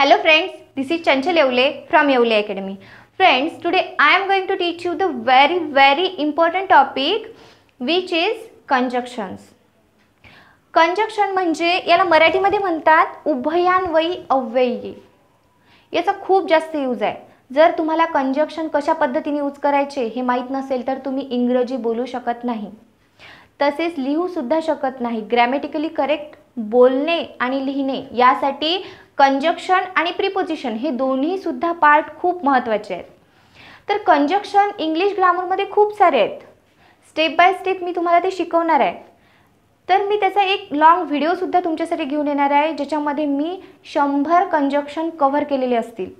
hello friends this is Chanchal Yevle from Yevle academy friends today I am going to teach you the very very important topic which is conjunctions conjunction म्हणजे याला मराठीमध्ये म्हणतात उभयान्वयी अव्ययी याचा खूप जास्त use आहे जर तुम्हाला कंजक्शन कशा पद्धतीने यूज करायचे हे माहीत नसेल तर तुम्ही इंग्रजी बोलू शकत नाही तसेच सुद्धा शकत नाही ग्रॅमॅटिकली करेक्ट बोलणे आणि लिहिणे यासाठी कंजक्शन आणि प्रिपोजिशन हे दोन्ही सुद्धा पार्ट खूप महत्त्वाचे आहेत तर कंजक्शन इंग्लिश ग्रामरमध्ये खूप सारे आहेत स्टेप बाय स्टेप मी तुम्हाला ते शिकवणार आहे तर मी त्याचा एक लाँग व्हिडिओसुद्धा तुमच्यासाठी घेऊन येणार आहे ज्याच्यामध्ये मी शंभर कंजक्शन कव्हर केलेले असतील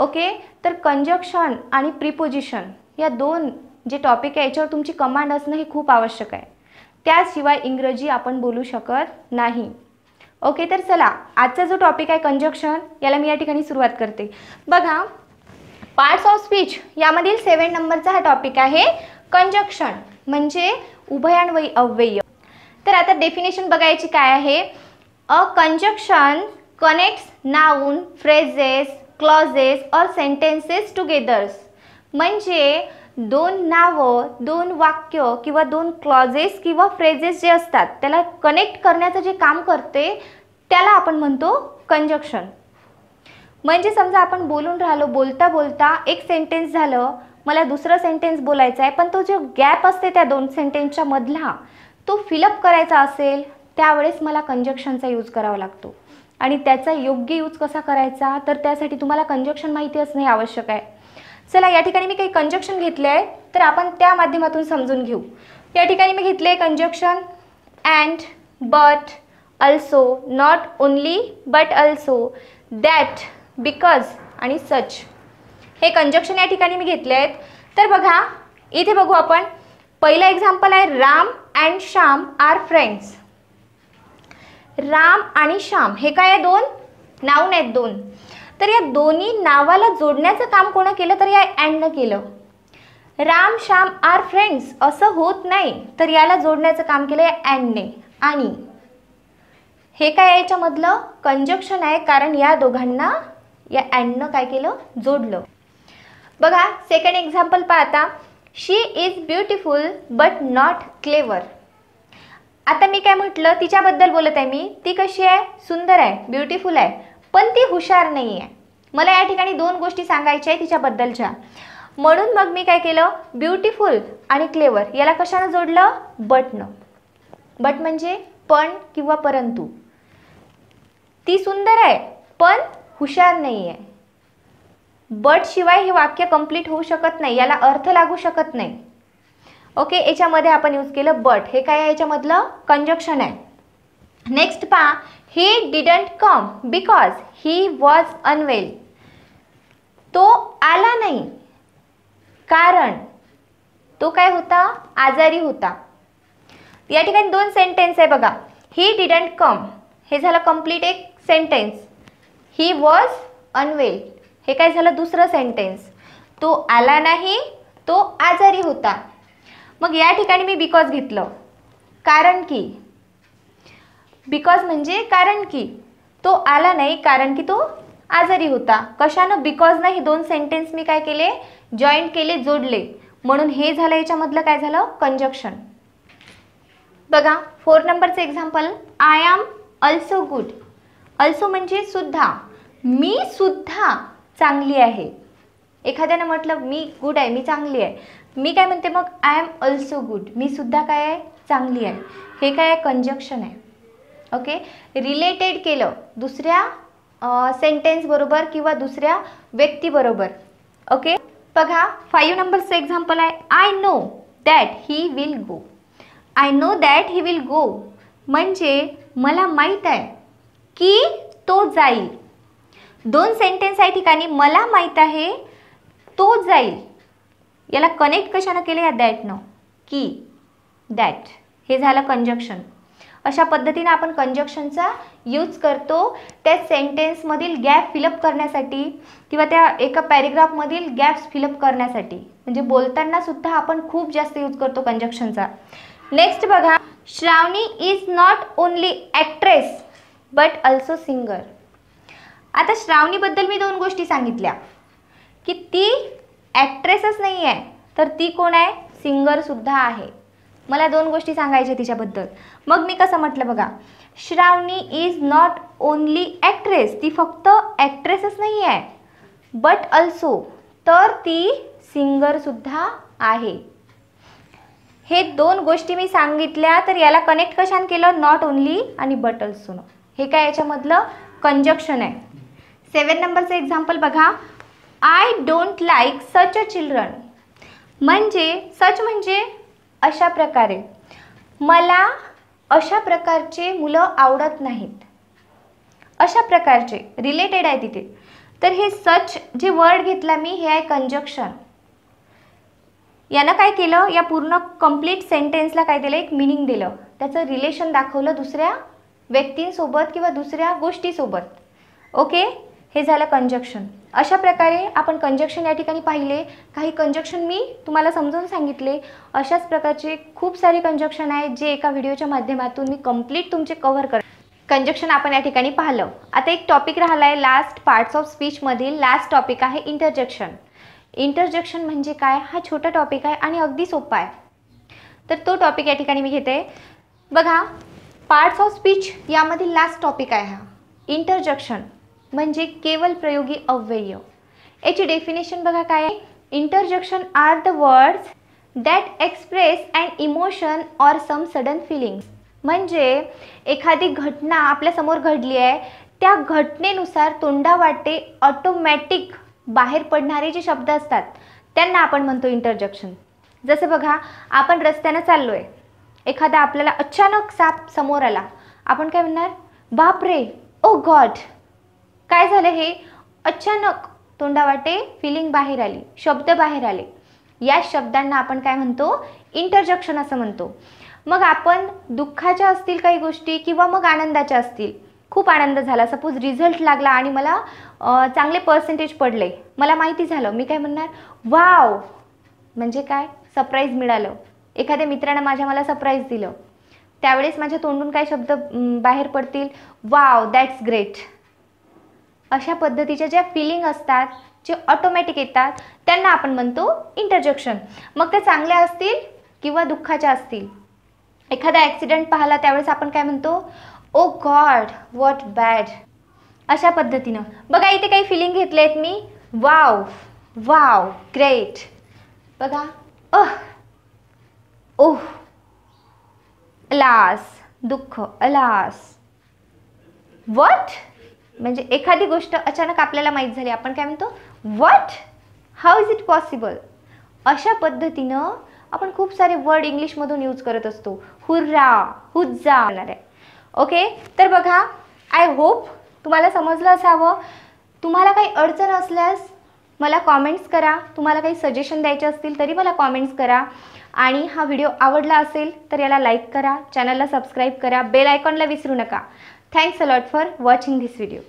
ओके तर कंजक्शन आणि प्रिपोजिशन या दोन जे टॉपिक आहे याच्यावर तुमची कमांड असणं हे खूप आवश्यक आहे त्याशिवाय इंग्रजी आपण बोलू शकत नाही ओके तर चला आजचा जो टॉपिक आहे कंजक्शन याला मी या ठिकाणी सुरुवात करते बघा पार्ट्स ऑफ स्पीच यामधील सेवन नंबरचा हा टॉपिक आहे कंजक्शन म्हणजे उभयान्वयी अव्यय तर आता डेफिनेशन बघायची काय आहे a conjunction connects noun phrases clauses और सेंटेन्सेस टुगेदर्स म्हणजे दोन नावं दोन वाक्य किंवा दोन क्लॉजेस किंवा फ्रेजेस जे असतात त्याला कनेक्ट करण्याचं जे काम करते त्याला आपण म्हणतो कंजक्शन म्हणजे समजा आपण बोलून राहिलो बोलता बोलता एक सेंटेन्स झालं मला दुसरं सेंटेन्स बोलायचं आहे पण तो जो गॅप असते त्या दोन सेंटेन्सच्या मधला तो फिलअप करायचा असेल त्यावेळेस मला कंजक्शनचा यूज करावा लागतो आणि त्याचा योग्य यूज कसा करायचा तर त्यासाठी तुम्हाला कंजक्शन माहिती असणे आवश्यक आहे चला या ठिकाणी मी काही कंजक्शन घेतले आहे तर आपण त्या माध्यमातून समजून घेऊ या ठिकाणी मी घेतले conjunction and but also not only but also that because आणि सच हे कंजक्शन या ठिकाणी मी घेतले आहेत तर बघा इथे बघू आपण पहिलं एक्झाम्पल आहे Ram and Shyam are friends Ram आणि श्याम हे काय आहे दोन नाऊन आहेत दोन तर या दोन्ही नावाला जोडण्याचं काम कोणं केलं तर या अँडनं केलं राम श्याम आर फ्रेंड्स असं होत नाही तर याला जोडण्याचं काम केलं या अँडने आणि हे काय याच्यामधलं कंजक्शन आहे कारण या दोघांना या अँडनं काय केलं जोडलं बघा सेकंड एक्झाम्पल आता she is beautiful but not clever आता मी काय म्हटलं तिच्याबद्दल बोलत आहे मी ती कशी आहे सुंदर आहे ब्युटिफुल आहे पण ती हुशार नाही आहे मला या ठिकाणी दोन गोष्टी सांगायच्या आहे तिच्याबद्दलच्या म्हणून मग मी काय केलं ब्युटिफुल आणि क्लेवर याला कशानं जोडलं बटनं बट म्हणजे पण किंवा परंतु ती सुंदर आहे पण हुशार नाही आहे बट शिवाय हे वाक्य कंप्लीट होऊ शकत नाही याला अर्थ लागू शकत नाही ओके याच्यामध्ये आपण यूज केलं बट हे काय आहे याच्यामधलं कंजक्शन आहे नेक्स्ट पहा he didn't come because he was unwell तो आला नाही कारण तो काय होता आजारी होता या ठिकाणी दोन सेंटेन्स आहे बघा ही डिडंट कम हे झालं कम्प्लीट एक सेंटेन्स ही वॉज अनवेल हे काय झालं दुसरं सेंटेन्स तो आला नाही तो आजारी होता मग या ठिकाणी मी बिकॉज घेतलं कारण की बिकॉज म्हणजे कारण की तो आला नाही कारण की तो आजारी होता कशानं नाही हे दोन सेंटेन्स मी काय केले जॉईंट केले जोडले म्हणून हे झालं याच्यामधलं काय झालं कंजक्शन बघा फोर नंबरचं example I am also good also म्हणजे सुद्धा मी सुद्धा चांगली आहे एखाद्यानं म्हटलं मी गुड आहे मी चांगली आहे मी काय म्हणते मग आय एम अल्सो गुड मी सुद्धा काय आहे चांगली आहे हे काय आहे कंजक्शन आहे ओके रिलेटेड केलं दुसऱ्या बरोबर किंवा दुसऱ्या बरोबर ओके बघा फाईव्ह नंबरचं एक्झाम्पल आहे I know that he will go I know that he will go म्हणजे मला माहीत आहे की तो जाईल दोन सेंटेन्स आहे ठिकाणी मला माहीत आहे तो जाईल याला कनेक्ट कशानं केलं या दॅटनं की दॅट हे झालं कंजक्शन अशा पद्धतीने आपण कंजक्शनचा यूज करतो त्या सेंटेन्समधील गॅप फिलअप करण्यासाठी किंवा त्या एका पॅरेग्राफमधील गॅप्स फिलअप करण्यासाठी म्हणजे बोलतानासुद्धा आपण खूप जास्त यूज करतो कंजक्शनचा नेक्स्ट बघा Shravani is not only actress but also singer आता श्रावणीबद्दल मी दोन गोष्टी सांगितल्या की ती ॲक्ट्रेसच नाही आहे तर ती कोण आहे सिंगरसुद्धा आहे मला दोन गोष्टी सांगायच्या तिच्याबद्दल मग मी कसं म्हटलं बघा Shravani is not only actress ती फक्त ॲक्ट्रेसच नाही आहे बट अल्सो तर ती सिंगरसुद्धा आहे हे दोन गोष्टी मी सांगितल्या तर याला कनेक्ट कशाने केलं नॉट ओनली आणि बट अल्सो हे काय याच्यामधलं कंजक्शन आहे सेवन नंबरचं एक्झाम्पल बघा I don't like such a children म्हणजे सच म्हणजे अशा प्रकारे मला अशा प्रकारचे मुलं आवडत नाहीत अशा प्रकारचे रिलेटेड आहे तिथे तर हे सच जे वर्ड घेतला मी हे आहे कंजक्शन यानं काय केलं या पूर्ण कंप्लीट सेंटेन्सला काय दिलं एक मिनिंग दिलं त्याचं रिलेशन दाखवलं दुसऱ्या व्यक्तींसोबत किंवा दुसऱ्या गोष्टीसोबत ओके हे झालं कंजक्शन अशा प्रकारे आपण कंजक्शन या ठिकाणी पाहिले काही कंजक्शन मी तुम्हाला समजून सांगितले अशाच प्रकारचे खूप सारे कंजक्शन आहेत जे एका व्हिडिओच्या माध्यमातून मी कंप्लीट तुमचे कव्हर कर कंजक्शन आपण या ठिकाणी पाहिलं आता एक टॉपिक राहिला आहे लास्ट पार्ट्स ऑफ स्पीचमधील लास्ट टॉपिक आहे इंटरजेक्शन इंटरजेक्शन म्हणजे काय हा छोटा टॉपिक आहे आणि अगदी सोपा आहे तर तो टॉपिक या ठिकाणी मी घेते बघा पार्ट्स ऑफ स्पीच यामधील लास्ट टॉपिक आहे हा इंटरजेक्शन म्हणजे केवळ प्रयोगी अव्यय याची डेफिनेशन बघा काय आहे interjection are the words that express and emotion or some sudden feelings म्हणजे एखादी घटना आपल्यासमोर घडली आहे त्या घटनेनुसार तोंडा वाटे ऑटोमॅटिक बाहेर पडणारे जे शब्द असतात त्यांना आपण म्हणतो इंटरजक्शन जसं बघा आपण रस्त्यानं चाललो आहे एखादा आपल्याला अचानक साप समोर आला आपण काय म्हणणार बाप रे ओ oh गॉड काय झालं हे अचानक तोंडावाटे फिलिंग बाहेर आली शब्द बाहेर आले या शब्दांना आपण काय म्हणतो इंटरजक्शन असं म्हणतो मग आपण दुःखाच्या असतील काही गोष्टी किंवा मग आनंदाच्या असतील खूप आनंद झाला सपोज रिझल्ट लागला आणि मला चांगले पर्सेंटेज पडले मला माहिती झालं मी काय म्हणणार वाव म्हणजे काय सरप्राईज मिळालं एखाद्या मित्रानं माझ्या मला सरप्राईज दिलं त्यावेळेस माझ्या तोंडून काय शब्द बाहेर पडतील वाव दॅट्स ग्रेट अशा पद्धतीच्या ज्या फिलिंग असतात जे ऑटोमॅटिक येतात त्यांना आपण म्हणतो इंटरजेक्शन मग त्या चांगल्या असतील किंवा दुःखाच्या असतील एखादा ॲक्सिडेंट पाहिला त्यावेळेस आपण काय म्हणतो ओ गॉड वॉट बॅड अशा पद्धतीनं बघा इथे काही फिलिंग घेतले आहेत मी वाव वाव ग्रेट बघा अह ओह अलास दुःख अलास वॉट म्हणजे एखादी गोष्ट अचानक आपल्याला माहीत झाली आपण काय म्हणतो what how is it possible अशा पद्धतीनं आपण खूप सारे वर्ड इंग्लिशमधून यूज करत असतो हुर्रा हुज्जा होणार आहे ओके तर बघा आय होप तुम्हाला समजलं असावं तुम्हाला काही अडचण असल्यास मला कॉमेंट्स करा तुम्हाला काही सजेशन द्यायचे असतील तरी मला कॉमेंट्स करा आणि हा व्हिडिओ आवडला असेल तर याला लाईक करा चॅनलला सबस्क्राईब करा बेल आयकॉनला विसरू नका thanks a lot for watching this video